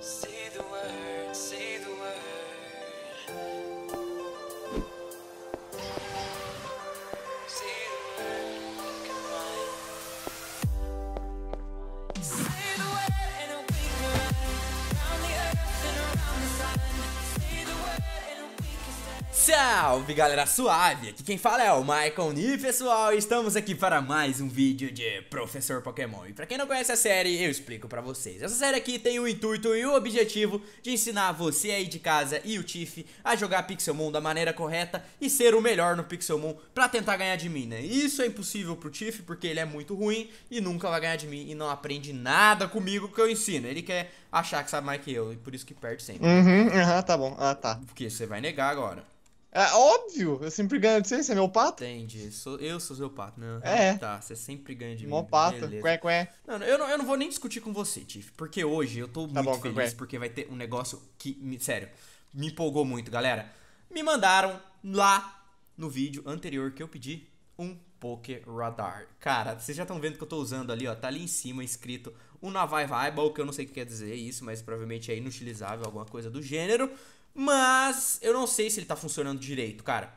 See Salve galera suave, aqui quem fala é o Michael E pessoal, estamos aqui para mais um vídeo de Professor Pokémon E para quem não conhece a série, eu explico para vocês Essa série aqui tem o intuito e o objetivo de ensinar você aí de casa e o Tiff A jogar Pixelmon da maneira correta e ser o melhor no Pixelmon para tentar ganhar de mim, né Isso é impossível pro Tiff porque ele é muito ruim e nunca vai ganhar de mim E não aprende nada comigo que eu ensino, ele quer achar que sabe mais que eu E por isso que perde sempre Uhum, aham, uhum, tá bom, ah tá Porque você vai negar agora é óbvio, eu sempre ganho de você, você é meu pato? Entendi, sou, eu sou seu pato, né? É. Tá, você sempre ganha de meu mim. pato, Beleza. Quê, quê. Não, eu não, eu não vou nem discutir com você, Tiff, porque hoje eu tô tá muito bom, feliz quê. porque vai ter um negócio que, me, sério, me empolgou muito, galera. Me mandaram lá no vídeo anterior que eu pedi um Poké Radar. Cara, vocês já estão vendo que eu tô usando ali, ó, tá ali em cima escrito o Navai Vaibal, que eu não sei o que quer dizer isso, mas provavelmente é inutilizável, alguma coisa do gênero. Mas eu não sei se ele tá funcionando direito, cara.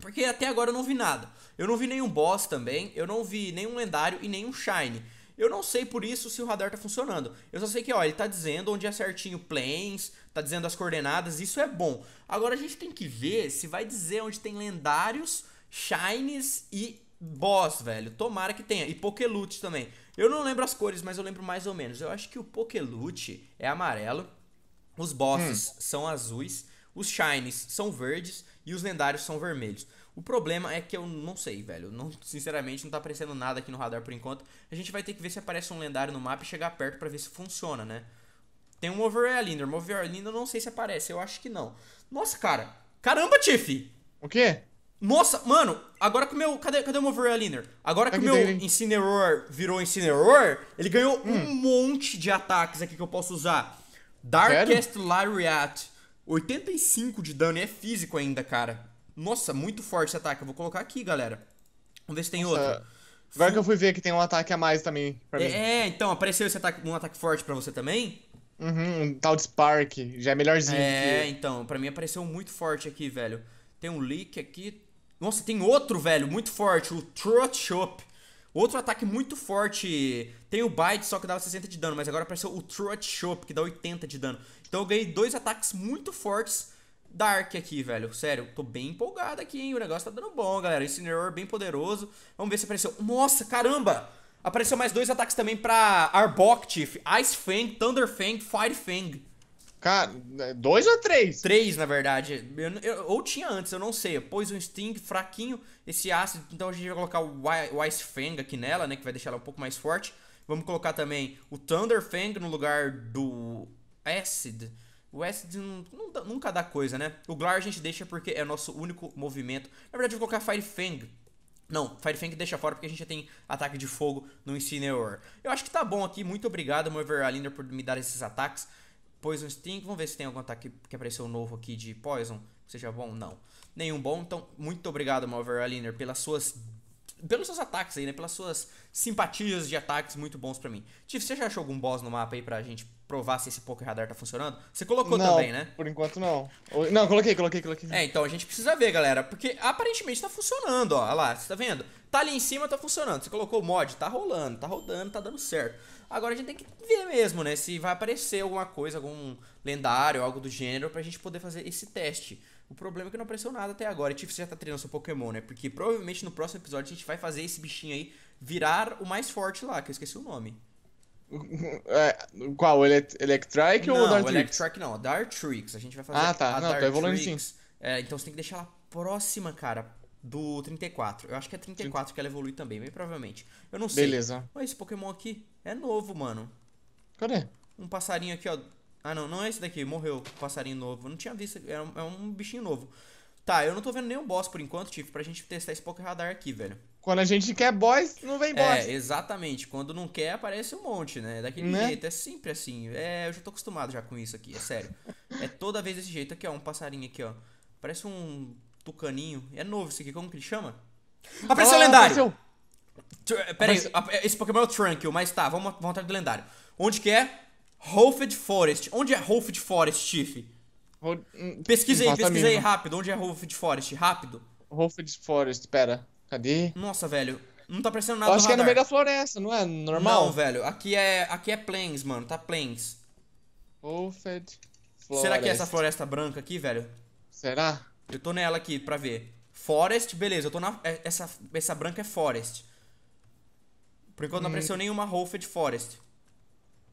Porque até agora eu não vi nada. Eu não vi nenhum boss também, eu não vi nenhum lendário e nenhum shine. Eu não sei por isso se o radar tá funcionando. Eu só sei que, ó, ele tá dizendo onde é certinho planes, tá dizendo as coordenadas, isso é bom. Agora a gente tem que ver se vai dizer onde tem lendários, shines e boss, velho. Tomara que tenha. E pokelute também. Eu não lembro as cores, mas eu lembro mais ou menos. Eu acho que o pokelute é amarelo. Os bosses hum. são azuis, os shines são verdes e os lendários são vermelhos. O problema é que eu não sei, velho. Não, sinceramente, não tá aparecendo nada aqui no radar por enquanto. A gente vai ter que ver se aparece um lendário no mapa e chegar perto para ver se funciona, né? Tem um Overall Linder. Um Overall eu não sei se aparece. Eu acho que não. Nossa, cara. Caramba, Tiff! O quê? Nossa, mano, agora que o meu. Cadê, cadê o meu Overall Agora que o meu Incineroar virou Incineroar, ele ganhou hum. um monte de ataques aqui que eu posso usar. Darkest Lariat. 85 de dano e é físico ainda, cara. Nossa, muito forte esse ataque. Eu vou colocar aqui, galera. Vamos ver se tem Nossa, outro. Agora Fu... que eu fui ver que tem um ataque a mais também pra é, mim. É, então, apareceu esse ataque, um ataque forte pra você também? Uhum, um tal de Spark. Já é melhorzinho. É, que... então, pra mim apareceu muito forte aqui, velho. Tem um leak aqui. Nossa, tem outro, velho, muito forte. O Throat Shop. Outro ataque muito forte. Tem o Bite, só que dava 60 de dano, mas agora apareceu o Throat Shop, que dá 80 de dano. Então eu ganhei dois ataques muito fortes da Ark aqui, velho. Sério, tô bem empolgado aqui, hein? O negócio tá dando bom, galera. Incineroar bem poderoso. Vamos ver se apareceu. Nossa, caramba! Apareceu mais dois ataques também pra Arbok Chief. Ice Fang, Thunder Fang, Fire Fang. Cara, né, dois ou três? Três, na verdade. Eu, eu, ou tinha antes, eu não sei. Pôs um Sting fraquinho, esse ácido. Então a gente vai colocar o Ice Fang aqui nela, né? Que vai deixar ela um pouco mais forte. Vamos colocar também o Thunder Fang no lugar do Acid. O Acid nunca dá coisa, né? O Glar a gente deixa porque é nosso único movimento. Na verdade, eu vou colocar Fire Fang. Não, Fire Fang deixa fora porque a gente já tem ataque de fogo no Incineroar. Eu acho que tá bom aqui. Muito obrigado, Mover Alinder, por me dar esses ataques. Poison Sting. Vamos ver se tem algum ataque que apareceu novo aqui de Poison. Seja bom? Não. Nenhum bom. Então, muito obrigado, Malver Aliner, pelas suas. Pelos seus ataques aí, né? Pelas suas simpatias de ataques muito bons pra mim. Tiff, você já achou algum boss no mapa aí pra gente provar se esse poker Radar tá funcionando? Você colocou não, também, né? Por enquanto não. Não, coloquei, coloquei, coloquei. É, então a gente precisa ver, galera. Porque aparentemente tá funcionando, ó. Olha lá, você tá vendo? Tá ali em cima, tá funcionando. Você colocou o mod, tá rolando, tá rodando, tá dando certo. Agora a gente tem que ver mesmo, né? Se vai aparecer alguma coisa, algum lendário, algo do gênero, pra gente poder fazer esse teste. O problema é que não apareceu nada até agora. E Tiff tipo, já tá treinando seu Pokémon, né? Porque provavelmente no próximo episódio a gente vai fazer esse bichinho aí virar o mais forte lá, que eu esqueci o nome. É, qual? O é Electrike ou o Dartrix? Não, Electrike não, a Dartrix. A gente vai fazer Ah, tá. A não, Dartrix. tá evoluindo sim. É, então você tem que deixar ela próxima, cara, do 34. Eu acho que é 34 que ela evolui também, bem provavelmente. Eu não sei. Beleza. Olha esse Pokémon aqui. É novo, mano. Cadê? Um passarinho aqui, ó. Ah, não, não é esse daqui. Morreu. Passarinho novo. Não tinha visto. É um, é um bichinho novo. Tá, eu não tô vendo nenhum boss por enquanto, Tiff, pra gente testar esse Poker Radar aqui, velho. Quando a gente quer boss, não vem boss. É, exatamente. Quando não quer, aparece um monte, né? Daquele né? jeito. É sempre assim. É, eu já tô acostumado já com isso aqui, é sério. é toda vez desse jeito. Aqui, ó, um passarinho aqui, ó. Parece um tucaninho. É novo isso aqui, como que ele chama? Apareceu oh, lendário! Apareceu. Pera aí, é, esse Pokémon é o Trunkill, mas tá, vamos, vamos atrás do lendário. Onde que é? Holford Forest. Onde é Holford Forest, Chief? Ho... Hum, pesquisa aí, pesquisa aí rápido. Onde é Holford Forest? Rápido. Holford Forest, pera. Cadê? Nossa, velho. Não tá aparecendo nada. Eu acho que é no meio da floresta, não é? Normal? Não, velho. Aqui é, aqui é Plains, mano. Tá Plains. Holford Forest. Será que é essa floresta branca aqui, velho? Será? Eu tô nela aqui pra ver. Forest, beleza. Eu tô na. É, essa, essa branca é Forest. Por enquanto hum. não apareceu nenhuma Rolfed Forest.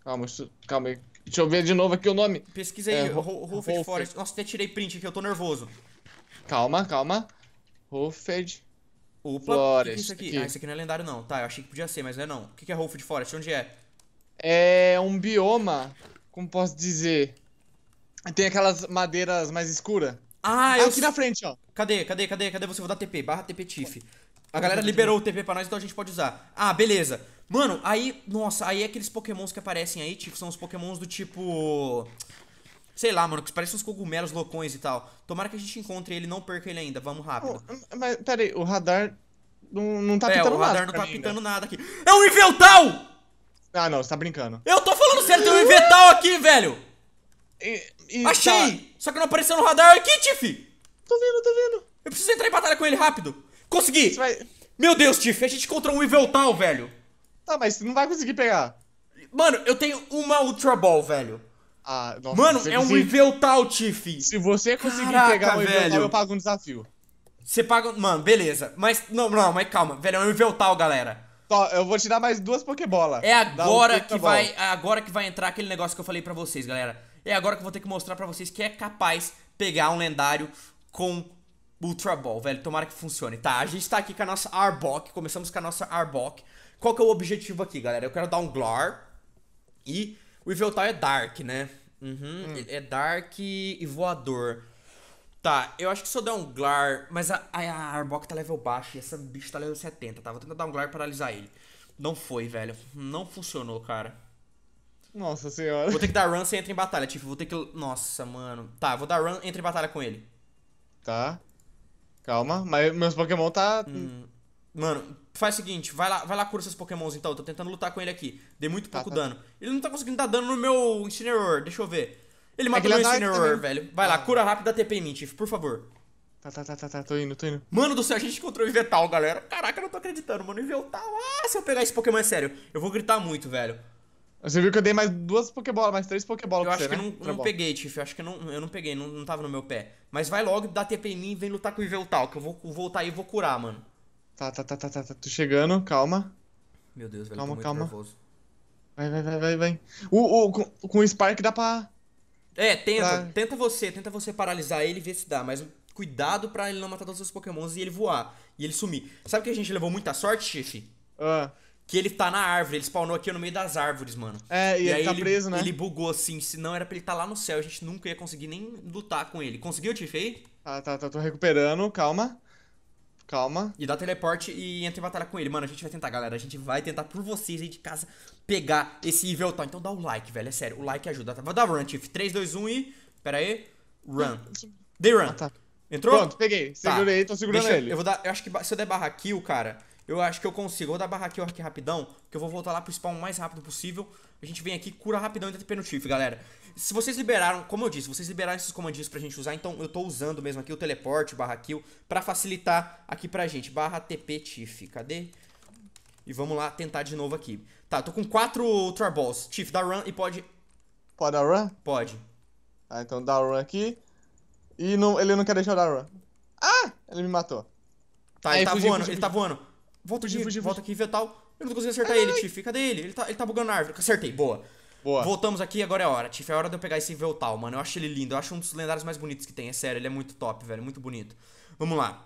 Calma, calma aí. Deixa eu ver de novo aqui o nome. Pesquisa aí, é, Forest. Nossa, até tirei print aqui, eu tô nervoso. Calma, calma. Rolfed Opa, Forest. Que é isso aqui? Ah, isso aqui não é lendário não. Tá, eu achei que podia ser, mas não é não. O que é Rolfed Forest? Onde é? É um bioma, como posso dizer? Tem aquelas madeiras mais escuras. Ah, ah eu... Aqui na frente, ó. Cadê, cadê, cadê, cadê você? Vou dar TP, barra TP Tiff. A galera liberou o TP pra nós, então a gente pode usar. Ah, beleza. Mano, aí, nossa, aí é aqueles pokémons que aparecem aí, tipo, são os pokémons do tipo... Sei lá, mano, que parecem uns cogumelos loucões e tal. Tomara que a gente encontre ele não perca ele ainda. Vamos rápido. Oh, mas, pera aí, o radar não, não tá pintando pitando nada. É, o radar nada, não tá ainda. nada aqui. É um Invental! Ah, não, você tá brincando. Eu tô falando sério, tem um Invental aqui, velho! E, e Achei! Tá... Só que não apareceu no radar aqui, Tiff! Tô vendo, tô vendo. Eu preciso entrar em batalha com ele rápido. Consegui! Vai... Meu Deus, Tiff, a gente encontrou um Iveltal, velho. Tá, mas você não vai conseguir pegar. Mano, eu tenho uma Ultra Ball, velho. Ah, nossa, Mano, é um Iveltal, Tiff. Se você conseguir Caraca, pegar um Iveltal, eu pago um desafio. Você paga. Mano, beleza. Mas. Não, não, mas calma, velho. É um Iveltal, galera. Tó, eu vou te dar mais duas Pokébola. É agora que vai. É agora que vai entrar aquele negócio que eu falei pra vocês, galera. É agora que eu vou ter que mostrar pra vocês que é capaz pegar um lendário com Ultra Ball, velho. Tomara que funcione. Tá, a gente tá aqui com a nossa Arbok. Começamos com a nossa Arbok. Qual que é o objetivo aqui, galera? Eu quero dar um Glar. E o Iveltal é Dark, né? Uhum, hum. É Dark e voador. Tá, eu acho que se eu der um Glar. Mas a, a, a Arbok tá level baixo e essa bicha tá level 70, tá? Vou tentar dar um Glar e paralisar ele. Não foi, velho. Não funcionou, cara. Nossa senhora. Vou ter que dar run sem entrar em batalha, tipo, vou ter que. Nossa, mano. Tá, vou dar run, entra em batalha com ele. Tá. Calma, mas meus Pokémon tá. Hum. Mano, faz o seguinte, vai lá, vai lá cura seus pokémons então, eu tô tentando lutar com ele aqui. Dei muito tá, pouco tá, tá. dano. Ele não tá conseguindo dar dano no meu Incineroar, deixa eu ver. Ele é matou meu Incineroar, velho. Vai ah. lá, cura rápida TP em mim, Tiff, por favor. Tá, tá, tá, tá, tá, tô indo, tô indo. Mano do céu, a gente encontrou o Ivetal, galera. Caraca, eu não tô acreditando, mano. Ivetal, ah, se eu pegar esse Pokémon é sério, eu vou gritar muito, velho. Você viu que eu dei mais duas Pokébolas, mais três Pokébolas eu pra você, Eu acho que né? não, não peguei, Tiff. Eu acho que não, eu não peguei, não, não tava no meu pé. Mas vai logo, dá TP em mim e vem lutar com o Iveltal, que eu vou voltar aí e vou curar, mano. Tá, tá, tá, tá, tá. tá. Tô chegando, calma. Meu Deus, velho, calma, calma. nervoso. Vai, vai, vai, vai, vai. O, o, com, com o Spark dá pra... É, tenta, pra... tenta você, tenta você paralisar ele e ver se dá, mas cuidado pra ele não matar todos os pokémons e ele voar, e ele sumir. Sabe que a gente levou muita sorte, Tiff? Ah. Uh. Que ele tá na árvore, ele spawnou aqui no meio das árvores, mano. É, e, e ele aí tá ele, preso, né? Ele bugou assim, senão era pra ele estar tá lá no céu, a gente nunca ia conseguir nem lutar com ele. Conseguiu, Tiff, aí? Ah, tá, tá, tô recuperando, calma. Calma. E dá teleporte e entra em batalha com ele. Mano, a gente vai tentar, galera. A gente vai tentar por vocês aí de casa pegar esse evil tal. Então dá o like, velho. É sério, o like ajuda. Tá? Vou dar run, Tiff. 3, 2, 1 e. Pera aí. Run. Hum, Dei run. Ah, tá. Entrou? Pronto, peguei. Tá. Segurei, tá. tô segurando Deixa ele. Eu, eu vou dar. Eu acho que se eu der barra kill, cara. Eu acho que eu consigo. Vou dar barra kill aqui rapidão, que eu vou voltar lá pro spawn o mais rápido possível. A gente vem aqui, cura rapidão e tenta no Chief, galera. Se vocês liberaram, como eu disse, vocês liberaram esses comandinhos pra gente usar, então eu tô usando mesmo aqui o teleporte, barra kill, pra facilitar aqui pra gente. Barra TP Chief, cadê? E vamos lá tentar de novo aqui. Tá, tô com quatro Balls Chief, dá run e pode... Pode dar run? Pode. Ah, então dá run aqui. E não, ele não quer deixar eu dar run. Ah! Ele me matou. Tá, Aí, tá ele tá voando, ele fugiu. tá voando volta fugi, aqui, fugi, volta aqui, vê tal. Eu não consigo acertar ai, ele, Tiff. Cadê ele? Ele tá, ele tá bugando na árvore. Acertei, boa. Boa. Voltamos aqui, agora é a hora. Tiff, é hora de eu pegar esse Veltal, mano. Eu acho ele lindo. Eu acho um dos lendários mais bonitos que tem. É sério, ele é muito top, velho. Muito bonito. Vamos lá.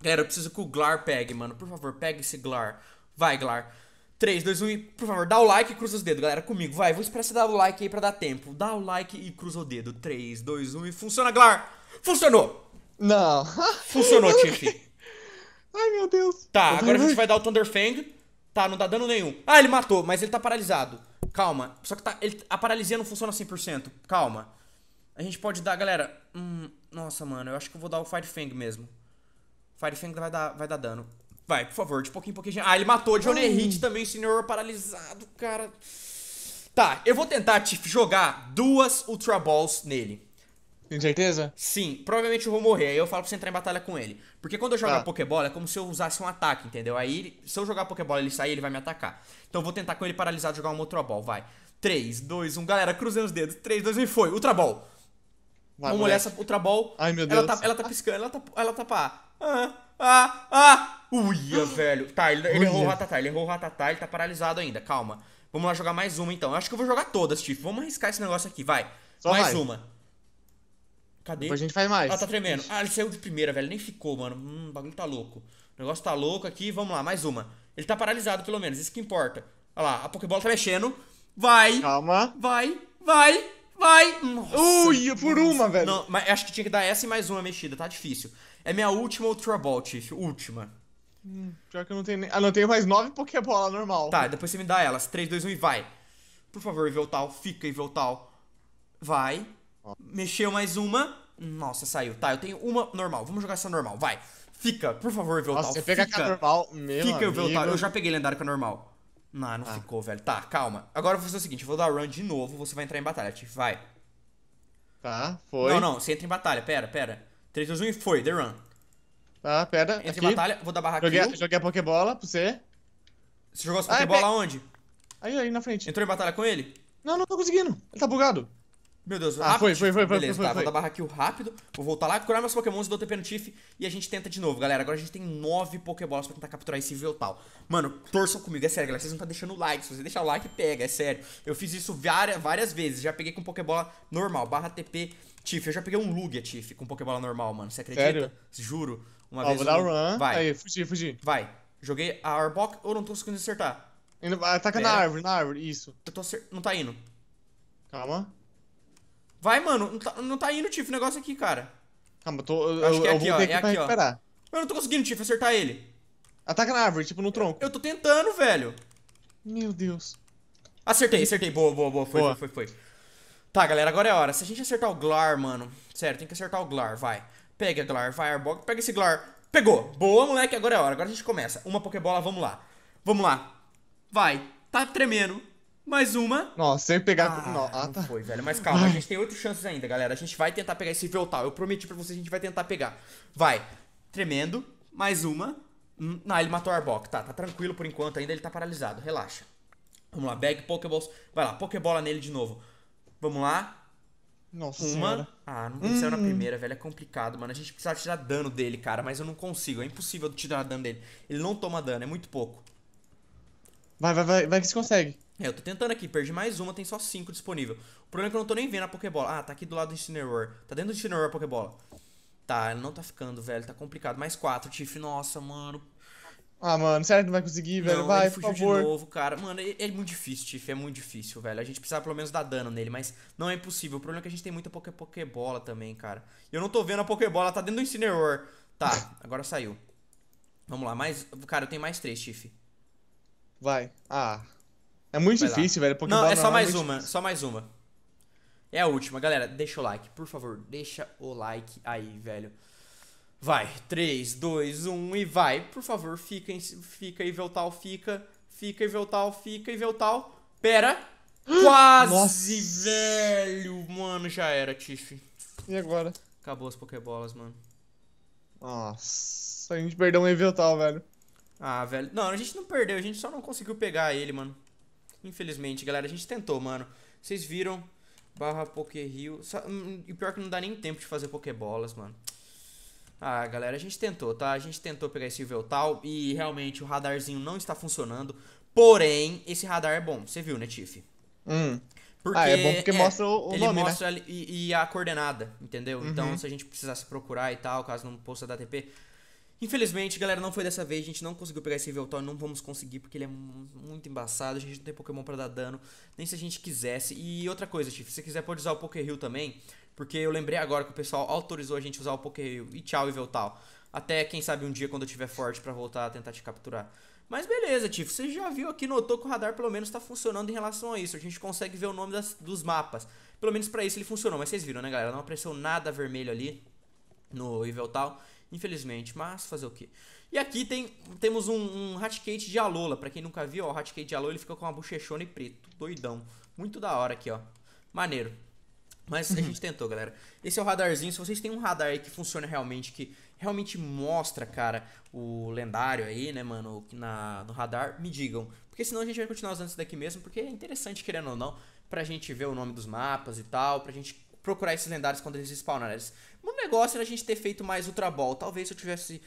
Galera, eu preciso que o Glar pegue, mano. Por favor, pegue esse Glar. Vai, Glar. 3, 2, 1 e, por favor, dá o like e cruza os dedos, galera, comigo. Vai, vou esperar você dar o like aí pra dar tempo. Dá o like e cruza o dedo. 3, 2, 1 e funciona, Glar! Funcionou! Não. Funcionou, Tiff. Ai, meu Deus. Tá, agora a gente vai dar o Thunder Fang. Tá, não dá dano nenhum. Ah, ele matou, mas ele tá paralisado. Calma. Só que tá, ele, a paralisia não funciona 100%. Calma. A gente pode dar, galera... Hum, nossa, mano, eu acho que eu vou dar o Fire Fang mesmo. Fire Fang vai dar, vai dar dano. Vai, por favor, de pouquinho em pouquinho. Ah, ele matou. Johnny Hit também, senhor paralisado, cara. Tá, eu vou tentar, te jogar duas Ultra Balls nele. Tem certeza? Sim, provavelmente eu vou morrer. Aí eu falo pra você entrar em batalha com ele. Porque quando eu jogar tá. Pokébola, é como se eu usasse um ataque, entendeu? Aí, se eu jogar Pokébola e ele sair, ele vai me atacar. Então eu vou tentar com ele paralisado jogar um ball. vai. 3, 2, 1. Galera, cruzando os dedos. 3, 2, 1 e foi. Ultra Vai, Vamos olhar essa Ball Ai, meu Deus. Ela tá, ela tá piscando, ela tá, ela tá pá. Ah, ah, ah. Uia, velho. Tá, ele, ele errou o ratatá, ele errou o ratatá, ele tá paralisado ainda. Calma. Vamos lá jogar mais uma então. Eu acho que eu vou jogar todas, Tiff. Vamos arriscar esse negócio aqui, vai. Só mais vai. uma. Cadê? Depois a gente faz mais. Ah, tá tremendo. Ah, ele saiu de primeira, velho. Nem ficou, mano. Hum, o bagulho tá louco. O negócio tá louco aqui. Vamos lá, mais uma. Ele tá paralisado, pelo menos. Isso que importa. Olha lá, a Pokébola tá mexendo. Vai. Calma. Vai, vai, vai. Nossa, Ui, é por nossa. uma, velho. Não, mas acho que tinha que dar essa e mais uma mexida. Tá difícil. É minha última Ultra Ball, Tiff. Última. Hum, pior que eu não tenho nem... Ah, não, eu tenho mais nove Pokébola normal. Tá, depois você me dá elas. 3, 2, 1 e vai. Por favor, tal Fica, Veltal. Vai. Mexeu mais uma. Nossa, saiu. Tá, eu tenho uma normal. Vamos jogar essa normal, vai. Fica, por favor, Veltal. Nossa, você pega fica. a normal, meu Fica, Veltal. Eu já peguei lendário com a normal. Não, não ah. ficou, velho. Tá, calma. Agora eu vou fazer o seguinte, eu vou dar run de novo, você vai entrar em batalha, Tiff. Vai. Tá, foi. Não, não, você entra em batalha, pera, pera. 3, 2, 1 e foi, the run. Tá, pera. Entra aqui. em batalha, vou dar barra joguei, Joguei a Pokébola pra você. Você jogou as ah, é, Pokébola aonde? onde? Aí, aí na frente. Entrou em batalha com ele? Não, não tô conseguindo. Ele tá bugado. Meu Deus, ah, foi, foi, foi, foi. Beleza, foi, tá, foi. vou dar barra aqui rápido, vou voltar lá, curar meus pokémons, dou TP no Tiff e a gente tenta de novo, galera. Agora a gente tem nove pokébolas pra tentar capturar esse Veiltal. Mano, torçam comigo, é sério, galera, vocês não tá deixando o like, se você deixar o like, pega, é sério. Eu fiz isso várias, várias vezes, já peguei com pokébola normal, barra TP Tiff. Eu já peguei um Lugia Tiff com pokébola normal, mano, você acredita? Sério? Juro. Uma Ó, vez vou dar run, vai. aí, fugi, fugi. Vai, joguei a Arbok ou não tô conseguindo acertar? Ataca Pera. na árvore, na árvore, isso. Eu tô acer... não tá indo. Calma. Vai, mano. Não tá, não tá indo, Tiff, o negócio aqui, cara. Calma, ah, eu tô. Eu, acho que é, é aqui, ó. É aqui, ó. Eu não tô conseguindo, Tiff, acertar ele. Ataca na árvore, tipo no tronco. Eu, tô tentando, velho. Meu Deus. Acertei, acertei. Boa, boa, boa. Foi, boa. foi, foi, foi. Tá, galera, agora é a hora. Se a gente acertar o Glar, mano. Sério, tem que acertar o Glar, vai. Pega, Glar, vai, Arbog. Pega esse Glar. Pegou. Boa, moleque, agora é a hora. Agora a gente começa. Uma Pokébola, vamos lá. Vamos lá. Vai. Tá tremendo. Mais uma. Nossa, sem pegar. Ah, não, ah, não tá. foi, velho. Mas calma, Ai. a gente tem outras chances ainda, galera. A gente vai tentar pegar esse Veltal. Eu prometi pra vocês, a gente vai tentar pegar. Vai. Tremendo. Mais uma. Hum, não, ele matou o Arbok. Tá, tá tranquilo por enquanto ainda. Ele tá paralisado. Relaxa. Vamos lá, bag Pokéballs. Vai lá, Pokébola nele de novo. Vamos lá. Nossa Uma. Senhora. Ah, não saiu hum. na primeira, velho. É complicado, mano. A gente precisava tirar dano dele, cara. Mas eu não consigo. É impossível tirar dano dele. Ele não toma dano. É muito pouco. Vai, vai, vai. Vai que você consegue. É, eu tô tentando aqui, perdi mais uma, tem só cinco disponível. O problema é que eu não tô nem vendo a Pokébola. Ah, tá aqui do lado do Incineroar. Tá dentro do Incineroar a Pokébola. Tá, ele não tá ficando, velho, tá complicado. Mais quatro, Tiff, nossa, mano. Ah, mano, será que não vai conseguir, velho? vai, ele fugiu por favor. de novo, cara. Mano, é, é muito difícil, Tiff, é muito difícil, velho. A gente precisa pelo menos dar dano nele, mas não é impossível. O problema é que a gente tem muita poké Pokébola também, cara. Eu não tô vendo a Pokébola, tá dentro do Incineroar. Tá, agora saiu. Vamos lá, mais... Cara, eu tenho mais três, Tiff. Vai. Ah... É muito Vai difícil, lá. velho. Pokébola não, é só mais é uma, difícil. só mais uma. É a última, galera. Deixa o like, por favor. Deixa o like aí, velho. Vai, 3, 2, 1 e vai. Por favor, fica, fica e Veltal, fica. Fica e Veltal, fica e Veltal. Pera. Quase, Nossa. velho. Mano, já era, Tiff. E agora? Acabou as Pokébolas, mano. Nossa, a gente perdeu um Eveltal, velho. Ah, velho. Não, a gente não perdeu, a gente só não conseguiu pegar ele, mano. Infelizmente, galera, a gente tentou, mano. Vocês viram, barra PokéRio. Hum, e pior que não dá nem tempo de fazer Pokébolas, mano. Ah, galera, a gente tentou, tá? A gente tentou pegar esse tal e realmente o radarzinho não está funcionando. Porém, esse radar é bom. Você viu, né, Tiff? Hum. Porque, ah, é bom porque é, mostra o, ele nome, né? mostra né? e, e, a coordenada, entendeu? Então, uhum. Então, se a gente precisasse procurar e tal, caso não possa dar TP, Infelizmente, galera, não foi dessa vez. A gente não conseguiu pegar esse Veltal. Não vamos conseguir porque ele é muito embaçado. A gente não tem Pokémon pra dar dano. Nem se a gente quisesse. E outra coisa, Chief. Se você quiser, pode usar o Poké Rio também. Porque eu lembrei agora que o pessoal autorizou a gente usar o Poké Rio. E tchau, Veltal. Até, quem sabe, um dia quando eu tiver forte para voltar a tentar te capturar. Mas beleza, Tiff, você já viu aqui, notou que o radar pelo menos tá funcionando em relação a isso. A gente consegue ver o nome das, dos mapas. Pelo menos para isso ele funcionou, mas vocês viram, né, galera? Não apareceu nada vermelho ali no Evil Tal infelizmente, mas fazer o quê? E aqui tem, temos um, um Hatcate de Alola, pra quem nunca viu, ó, o Hatcate de Alola ele fica com uma bochechona e preto, doidão. Muito da hora aqui, ó. Maneiro. Mas a gente tentou, galera. Esse é o radarzinho. Se vocês têm um radar aí que funciona realmente, que realmente mostra, cara, o lendário aí, né, mano, na, no radar, me digam. Porque senão a gente vai continuar usando isso daqui mesmo, porque é interessante, querendo ou não, pra gente ver o nome dos mapas e tal, pra gente procurar esses lendários quando eles spawnarem. Né? Um negócio era a gente ter feito mais Ultra Ball. Talvez se eu tivesse.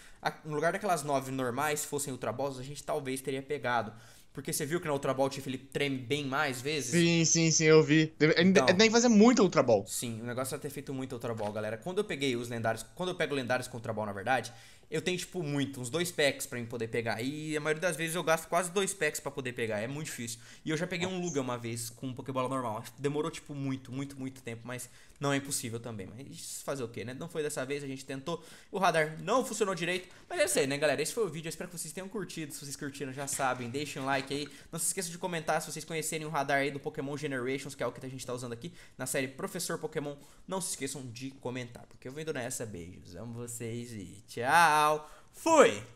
No lugar daquelas nove normais, se fossem Ultra Balls, a gente talvez teria pegado. Porque você viu que na Ultra Ball o Tiff ele treme bem mais vezes? Sim, sim, sim, eu vi. Então, tem que fazer muito Ultra Ball. Sim, o negócio é ter feito muito Ultra Ball, galera. Quando eu peguei os lendários, quando eu pego lendários com Ultra Ball, na verdade, eu tenho, tipo, muito, uns dois packs pra mim poder pegar. E a maioria das vezes eu gasto quase dois packs pra poder pegar. É muito difícil. E eu já peguei um Luga uma vez com um Pokébola normal. Demorou, tipo, muito, muito, muito tempo, mas não é impossível também. Mas fazer o que, né? Não foi dessa vez, a gente tentou. O radar não funcionou direito. Mas é isso aí, né, galera? Esse foi o vídeo. Eu espero que vocês tenham curtido. Se vocês curtiram, já sabem. Deixem um like aí. Não se esqueçam de comentar se vocês conhecerem o radar aí do Pokémon Generations, que é o que a gente tá usando aqui na série Professor Pokémon. Não se esqueçam de comentar, porque eu vendo nessa. Beijos, amo vocês e tchau. Fui!